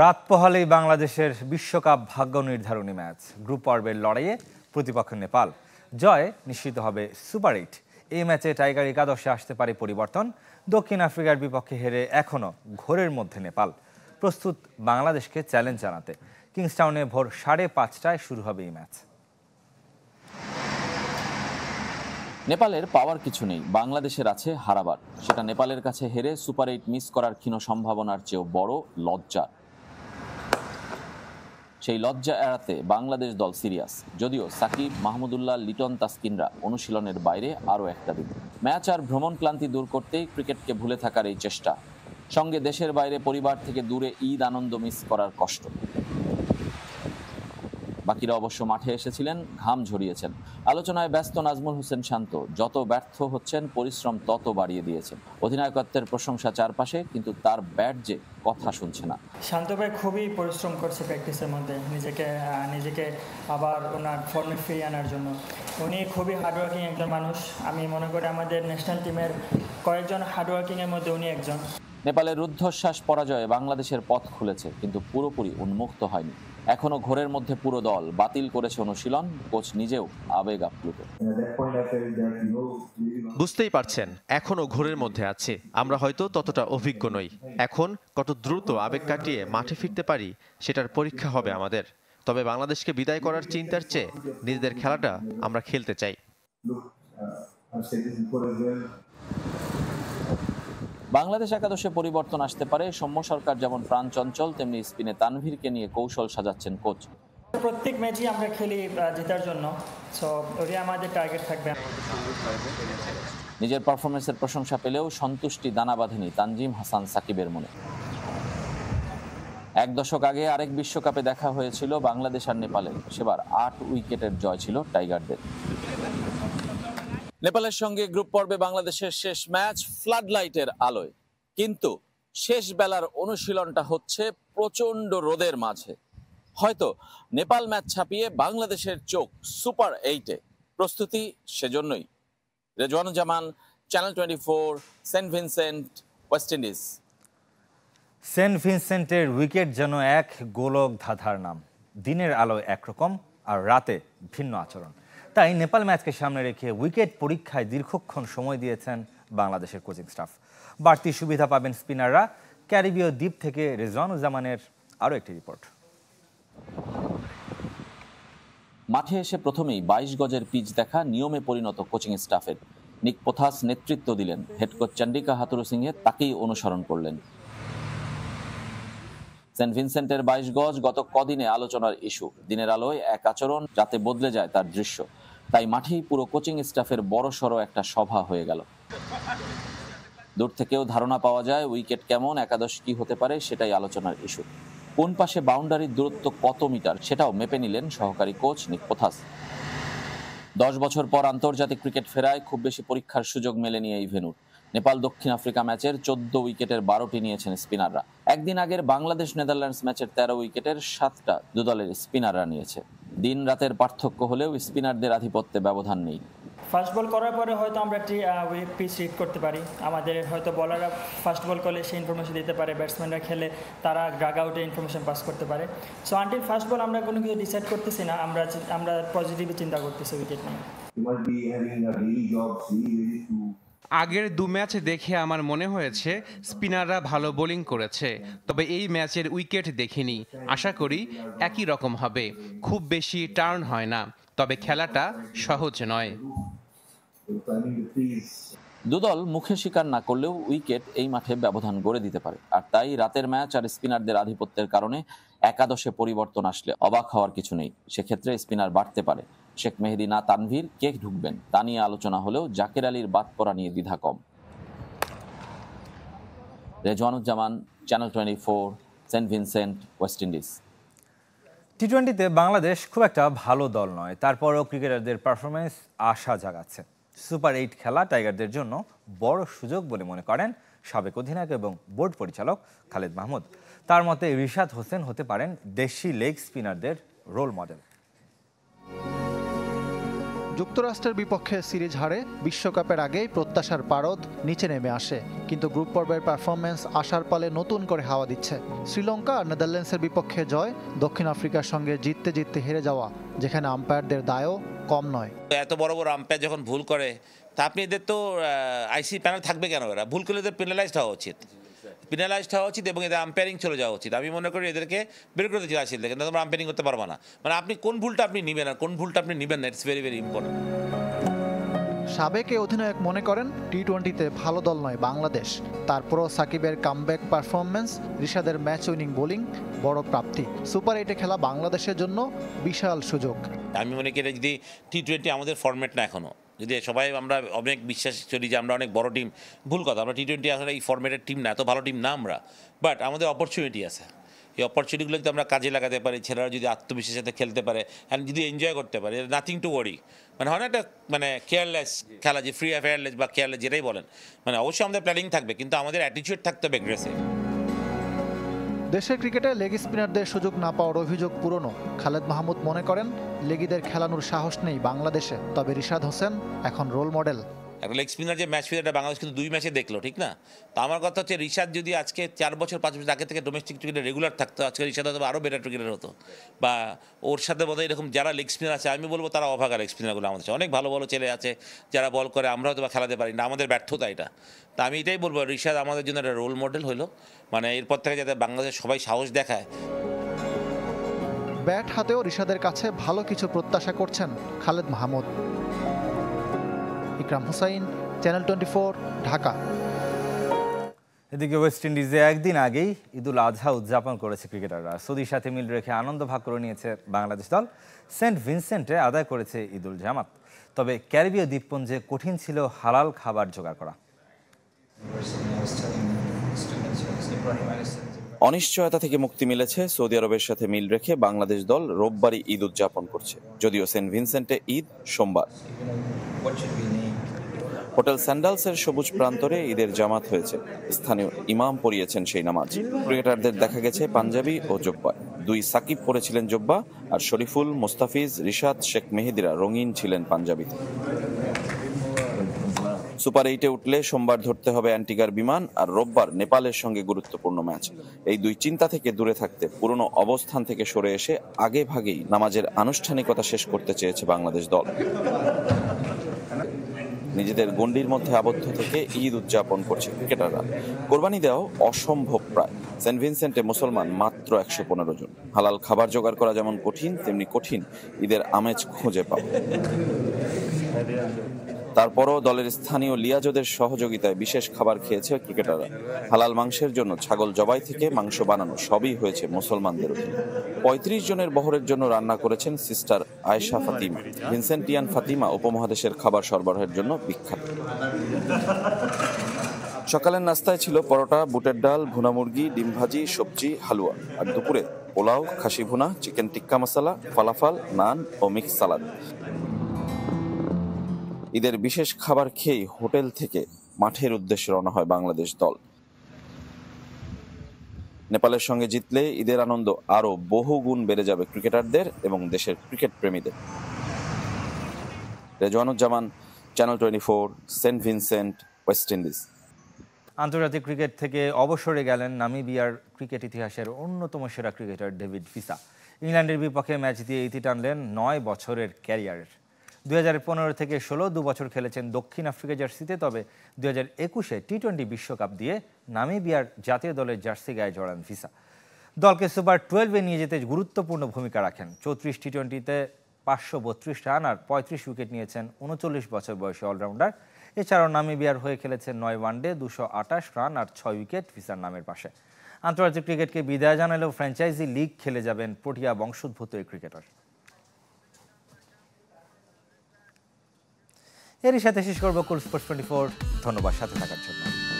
রাত পোহালেই বাংলাদেশের বিশ্বকাপ ভাগ্য নির্ধারণী ম্যাচ গ্রুপ পর্বের লড়াইয়ে প্রতিপক্ষ নেপাল জয় নিশ্চিত হবে সুপার এইট এই ম্যাচে টাইগার একাদশে আসতে পারে পরিবর্তন দক্ষিণ আফ্রিকার বিপক্ষে হেরে এখনও ঘোরের মধ্যে নেপাল প্রস্তুত বাংলাদেশকে চ্যালেঞ্জ জানাতে কিংস্টাউনে ভোর সাড়ে পাঁচটায় শুরু হবে এই ম্যাচ নেপালের পাওয়ার কিছু নেই বাংলাদেশের আছে হারাবার সেটা নেপালের কাছে হেরে সুপার এইট মিস করার ক্ষীণ সম্ভাবনার চেয়েও বড় লজ্জার সেই লজ্জা এড়াতে বাংলাদেশ দল সিরিয়াস যদিও সাকিব মাহমুদুল্লাহ লিটন তাসকিনরা অনুশীলনের বাইরে আরও একটা দিন ম্যাচ আর ভ্রমণ ক্লান্তি দূর করতেই ক্রিকেটকে ভুলে থাকার এই চেষ্টা সঙ্গে দেশের বাইরে পরিবার থেকে দূরে ঈদ আনন্দ মিস করার কষ্ট বাকিরা অবশ্য মাঠে এসেছিলেন ঘাম ঝরিয়েছেন আলোচনায় ব্যস্ত নাজমুল হোসেন শান্ত যত ব্যর্থ হচ্ছেন পরিশ্রম তত বাড়িয়ে দিয়েছেন অধিনায়কত্বের প্রশংসা চারপাশে কিন্তু তার ব্যাট যে কথা শুনছে না শান্ত ভাই খুবই পরিশ্রম করছে প্র্যাকটিসের মধ্যে নিজেকে নিজেকে আবার ওনার ফর্মে ফিরিয়ে আনার জন্য উনি খুবই হার্ডওয়ার্কিং একজন মানুষ আমি মনে করি আমাদের ন্যাশনাল টিমের কয়েকজন হার্ডওয়ার্কিংয়ের মধ্যে উনি একজন নেপালের রুদ্ধশ্বাস পরাজয়ে বাংলাদেশের পথ খুলেছে কিন্তু পুরোপুরি উন্মুক্ত হয়নি এখনো ঘোরের মধ্যে পুরো দল বাতিল করেছে অনুশীলন কোচ নিজেও আবেগ আপ্লুত বুঝতেই পারছেন এখনো ঘোরের মধ্যে আছে আমরা হয়তো ততটা অভিজ্ঞ নই এখন কত দ্রুত আবেগ কাটিয়ে মাঠে ফিরতে পারি সেটার পরীক্ষা হবে আমাদের তবে বাংলাদেশকে বিদায় করার চিন্তার চেয়ে নিজেদের খেলাটা আমরা খেলতে চাই বাংলাদেশ একাদশে পরিবর্তন আসতে পারে সৌম্য সরকার যেমন প্রাণ চঞ্চল তেমনি স্পিনে তানভীরকে নিয়ে কৌশল সাজাচ্ছেন কোচ প্রত্যেক ম্যাচই আমরা খেলি জেতার জন্য আমাদের টার্গেট থাকবে নিজের পারফরমেন্সের প্রশংসা পেলেও সন্তুষ্টি দানা বাঁধেনি তানজিম হাসান সাকিবের মনে এক দশক আগে আরেক বিশ্বকাপে দেখা হয়েছিল বাংলাদেশ আর নেপালের সেবার আট উইকেটের জয় ছিল টাইগারদের নেপালের সঙ্গে গ্রুপ পর্বে বাংলাদেশের শেষ ম্যাচ ফ্লাডলাইটের আলোয় কিন্তু শেষ বেলার অনুশীলনটা হচ্ছে প্রচণ্ড রোদের মাঝে হয়তো নেপাল ম্যাচ ছাপিয়ে বাংলাদেশের চোখ সুপার এইটে প্রস্তুতি সেজন্যই Rezwanuzzaman channel twenty four Saint Vincent West Indies Saint ভিনসেন্টের উইকেট যেন এক গোলক ধাঁধার নাম দিনের আলোয় একরকম আর রাতে ভিন্ন আচরণ তাই নেপাল ম্যাচকে সামনে রেখে উইকেট পরীক্ষায় দীর্ঘক্ষণ সময় দিয়েছেন বাংলাদেশের কোচিং স্টাফ বাড়তি সুবিধা পাবেন স্পিনাররা ক্যারিবীয় দ্বীপ থেকে রেজওয়ানুজ্জামানের আরও একটি রিপোর্ট মাঠে এসে প্রথমেই বাইশ গজের পিচ দেখা নিয়মে পরিণত কোচিং স্টাফের নিক পোথাস নেতৃত্ব দিলেন head coach Chandika Hathurusingha তাকেই অনুসরণ করলেন সেন্ট ভিনসেন্টের বাইশ গজ গত কদিনে আলোচনার ইস্যু দিনের আলোয় এক আচরণ যাতে বদলে যায় তার দৃশ্য তাই মাঠেই পুরো কোচিং স্টাফের সড়ো একটা সভা হয়ে গেল দূর থেকেও ধারণা পাওয়া যায় উইকেট কেমন একাদশ কি হতে পারে সেটাই আলোচনার ইস্যু কোন পাশে বাউন্ডারির দূরত্ব কত মিটার সেটাও মেপে নিলেন সহকারী কোচ নিকোথাস দশ বছর পর আন্তর্জাতিক ক্রিকেট ফেরায় খুব বেশি পরীক্ষার সুযোগ মেলেনি এই ভেনুর নেপাল দক্ষিণ আফ্রিকা ম্যাচের চোদ্দ উইকেটের বারোটি নিয়েছেন স্পিনাররা একদিন আগের বাংলাদেশ নেদারল্যান্ডস ম্যাচের তেরো উইকেটের সাতটা দুদলের স্পিনাররা নিয়েছে দিন রাতের পার্থক্য হলেও স্পিনারদের আধিপত্যে ব্যবধান নেই ফার্স্ট বল করার পরে হয়তো আমরা একটি পিচ রিড করতে পারি আমাদের হয়তো বলাররা ফার্স্ট বল করলে সেই ইনফরমেশন দিতে পারে ব্যাটসম্যানরা খেলে তারা ড্রাগ আউটে ইনফরমেশন পাস করতে পারে সো আনটিল ফার্স্ট বল আমরা কোনো কিছু ডিসাইড করতেছি না আমরা আমরা পজিটিভে চিন্তা করতেছি উইকেট নিয়ে আগের দু ম্যাচ দেখে আমার মনে হয়েছে স্পিনাররা ভালো বোলিং করেছে তবে এই ম্যাচের উইকেট দেখিনি আশা করি একই রকম হবে খুব বেশি টার্ন হয় না তবে খেলাটা সহজ নয় দুদল মুখে শিকার না করলেও উইকেট এই মাঠে ব্যবধান গড়ে দিতে পারে আর তাই রাতের ম্যাচ আর স্পিনারদের আধিপত্যের কারণে একাদশে পরিবর্তন আসলে অবাক হওয়ার কিছু নেই সেক্ষেত্রে স্পিনার বাড়তে পারে শেখ মেহেদি না তানভীর কে ঢুকবেন তা নিয়ে আলোচনা হলেও জাকের আলীর বাদ পড়া নিয়ে দ্বিধা কম Rezwanuzzaman channel twenty four Saint Vincent West Indies T টোয়েন্টিতে বাংলাদেশ খুব একটা ভালো দল নয় তারপরও ক্রিকেটারদের পারফরমেন্স আশা জাগাচ্ছে সুপার এইট খেলা টাইগারদের জন্য বড় সুযোগ বলে মনে করেন সাবেক অধিনায়ক এবং বোর্ড পরিচালক খালেদ মাহমুদ তার মতে রিশাদ হোসেন হতে পারেন দেশি লেগ স্পিনারদের রোল মডেল যুক্তরাষ্ট্রের বিপক্ষে সিরিজ হারে বিশ্বকাপের আগেই প্রত্যাশার পারদ নিচে নেমে আসে কিন্তু গ্রুপ পর্বের পারফরমেন্স আসার পালে নতুন করে হাওয়া দিচ্ছে শ্রীলঙ্কা আর নেদারল্যান্ডসের বিপক্ষে জয় দক্ষিণ আফ্রিকার সঙ্গে জিততে জিততে হেরে যাওয়া যেখানে আম্পায়ারদের দায়ও কম নয় এত বড় বড় আম্পায়ার যখন ভুল করে তা আপনি এদের তো আইসি প্যানেল থাকবে কেন এরা ভুল করলে এদের পেনালাইজড হওয়া উচিত পেনালাইজড হওয়া উচিত এবং এদের আম্পায়ারিং চলে যাওয়া উচিত আমি মনে করি এদেরকে বের করে দিচ্ছি আসলে কিন্তু তোমরা আম্পায়ারিং করতে পারবো না মানে আপনি কোন ভুলটা আপনি নেবেন আর কোন ভুলটা আপনি নেবেন না ইটস ভেরি ভেরি ইম্পর্টেন্ট সাবেক অধিনায়ক মনে করেন টি টোয়েন্টিতে ভালো দল নয় বাংলাদেশ তারপরও সাকিবের কামব্যাক পারফরম্যান্স ঋষাদের ম্যাচ উইনিং বোলিং বড় প্রাপ্তি সুপার এইটে খেলা বাংলাদেশের জন্য বিশাল সুযোগ আমি মনে করি যদি টি টোয়েন্টি আমাদের ফর্ম্যাট না এখনও যদি সবাই আমরা অনেক বিশ্বাস চলি যে আমরা অনেক বড় টিম ভুল কথা আমরা টি টোয়েন্টি আসলে এই ফর্মেটের টিম না এত ভালো টিম না আমরা বাট আমাদের অপরচুনিটি আছে এই অপরচুনিটিগুলো যদি আমরা কাজে লাগাতে পারি ছেলেরা যদি আত্মবিশ্বাসের সাথে খেলতে পারে অ্যান্ড যদি এনজয় করতে পারে নাথিং টু ওয়ারি মানে হয় একটা মানে কেয়ারলেস খেলা যে ফ্রি এয়ারলেস বা কেয়ারলেস যেটাই বলেন মানে অবশ্যই আমাদের প্ল্যানিং থাকবে কিন্তু আমাদের অ্যাটিচিউড থাকতে হবে এগ্রেসিভ দেশের ক্রিকেটে লেগ স্পিনারদের সুযোগ না পাওয়ার অভিযোগ পুরনো খালেদ মাহমুদ মনে করেন লেগিদের খেলানোর সাহস নেই বাংলাদেশে তবে রিশাদ হোসেন এখন রোল মডেল একটা লেগ স্পিনার যে ম্যাচ ফিরাটা বাংলাদেশ কিন্তু দুই ম্যাচে দেখলো ঠিক না তো আমার কথা হচ্ছে রিশাদ যদি আজকে চার বছর পাঁচ বছর আগে থেকে ডোমেস্টিক ক্রিকেটে রেগুলার থাকতো আজকে ঋষাদ হতো আরও বেটার ক্রিকেটার হতো বা ওর সাথে বোধ এরকম যারা লেগ স্পিনার আছে আমি বলবো তারা অভাগা লেগ স্পিনারগুলো আমাদের অনেক ভালো ভালো ছেলে আছে যারা বল করে আমরা হয়তো বা খেলাতে পারি না আমাদের ব্যর্থতা এটা তা আমি এটাই বলবো রিশাদ আমাদের জন্য একটা রোল মডেল হলো মানে এরপর থেকে যাতে বাংলাদেশের সবাই সাহস দেখায় ব্যাট হাতেও রিশাদের কাছে ভালো কিছু প্রত্যাশা করছেন খালেদ মাহমুদ ইকরাম হোসাইন চ্যানেল টোয়েন্টি ঢাকা এদিকে ওয়েস্ট ইন্ডিজে একদিন আগেই ঈদুল আজহা উদযাপন করেছে ক্রিকেটাররা সৌদির সাথে মিল রেখে আনন্দ ভাগ করে নিয়েছে বাংলাদেশ দল সেন্ট ভিনসেন্টে আদায় করেছে ঈদুল জামাত তবে ক্যারিবীয় দ্বীপপুঞ্জে কঠিন ছিল হালাল খাবার জোগাড় করা অনিশ্চয়তা থেকে মুক্তি মিলেছে সৌদি আরবের সাথে মিল রেখে বাংলাদেশ দল রোববারই ঈদ উদযাপন করছে যদিও সেন্ট ভিনসেন্টে ঈদ সোমবার হোটেল স্যান্ডালসের সবুজ প্রান্তরে ঈদের জামাত হয়েছে স্থানীয় ইমাম পড়িয়েছেন সেই নামাজ ক্রিকেটারদের দেখা গেছে পাঞ্জাবি ও জোব্বা দুই সাকিব পরেছিলেন জোব্বা আর শরীফুল মোস্তাফিজ রিশাদ শেখ মেহেদিরা রঙিন ছিলেন পাঞ্জাবিতে সুপার এইটে উঠলে সোমবার ধরতে হবে অ্যান্টিগার বিমান আর রোববার নেপালের সঙ্গে গুরুত্বপূর্ণ ম্যাচ এই দুই চিন্তা থেকে দূরে থাকতে পুরনো অবস্থান থেকে সরে এসে আগে ভাগেই নামাজের আনুষ্ঠানিকতা শেষ করতে চেয়েছে বাংলাদেশ দল নিজেদের গণ্ডির মধ্যে আবদ্ধ থেকে ঈদ উদযাপন করছে ক্রিকেটাররা কোরবানি দেওয়াও অসম্ভব প্রায় সেন্ট ভিনসেন্টে মুসলমান মাত্র একশো পনেরো জন হালাল খাবার জোগাড় করা যেমন কঠিন তেমনি কঠিন ঈদের আমেজ খুঁজে পাওয়া তারপরও দলের স্থানীয় লিয়াজদের সহযোগিতায় বিশেষ খাবার খেয়েছে ক্রিকেটাররা হালাল মাংসের জন্য ছাগল জবাই থেকে মাংস বানানো সবই হয়েছে মুসলমানদের পঁয়ত্রিশ জনের বহরের জন্য রান্না করেছেন সিস্টার আয়েশা ফাতিমা ভিনসেন্টিয়ান ফাতিমা উপমহাদেশের খাবার সরবরাহের জন্য বিখ্যাত সকালের নাস্তায় ছিল পরোটা বুটের ডাল ভুনা মুরগি ডিম ভাজি সবজি হালুয়া আর দুপুরে পোলাও খাসি ভুনা চিকেন টিক্কা মশলা ফলাফল নান ও মিক্স সালাদ ঈদের বিশেষ খাবার খেয়ে হোটেল থেকে মাঠের উদ্দেশ্যে রওনা হয় বাংলাদেশ দল নেপালের সঙ্গে জিতলে ঈদের আনন্দ আরও বহু গুণ বেড়ে যাবে ক্রিকেটারদের এবং দেশের ক্রিকেট প্রেমীদের Rezwanuzzaman channel twenty four Saint Vincent West Indies আন্তর্জাতিক ক্রিকেট থেকে অবসরে গেলেন নামিবিয়ার ক্রিকেট ইতিহাসের অন্যতম সেরা ক্রিকেটার ডেভিড ফিসা ইংল্যান্ডের বিপক্ষে ম্যাচ দিয়ে ইতি টানলেন নয় বছরের ক্যারিয়ারের দু থেকে ষোলো দু বছর খেলেছেন দক্ষিণ আফ্রিকা জার্সিতে তবে দু হাজার একুশে টি টোয়েন্টি বিশ্বকাপ দিয়ে নামিবিয়ার জাতীয় দলের জার্সি গায়ে জড়ান ভিসা দলকে সুপার টুয়েলভে নিয়ে যেতে গুরুত্বপূর্ণ ভূমিকা রাখেন চৌত্রিশ টি টোয়েন্টিতে পাঁচশো বত্রিশ রান আর পঁয়ত্রিশ উইকেট নিয়েছেন উনচল্লিশ বছর বয়সী অলরাউন্ডার এছাড়াও নামিবিয়ার হয়ে খেলেছেন নয় ওয়ানডে দুশো আটাশ রান আর ছয় উইকেট ভিসার নামের পাশে আন্তর্জাতিক ক্রিকেটকে বিদায় জানালেও ফ্র্যাঞ্চাইজি লিগ খেলে যাবেন প্রোটিয়া বংশোদ্ভূত এই ক্রিকেটার এরই সাথে শেষ করবো কুল স্পোর্টস টোয়েন্টি ফোর ধন্যবাদ সাথে থাকার জন্য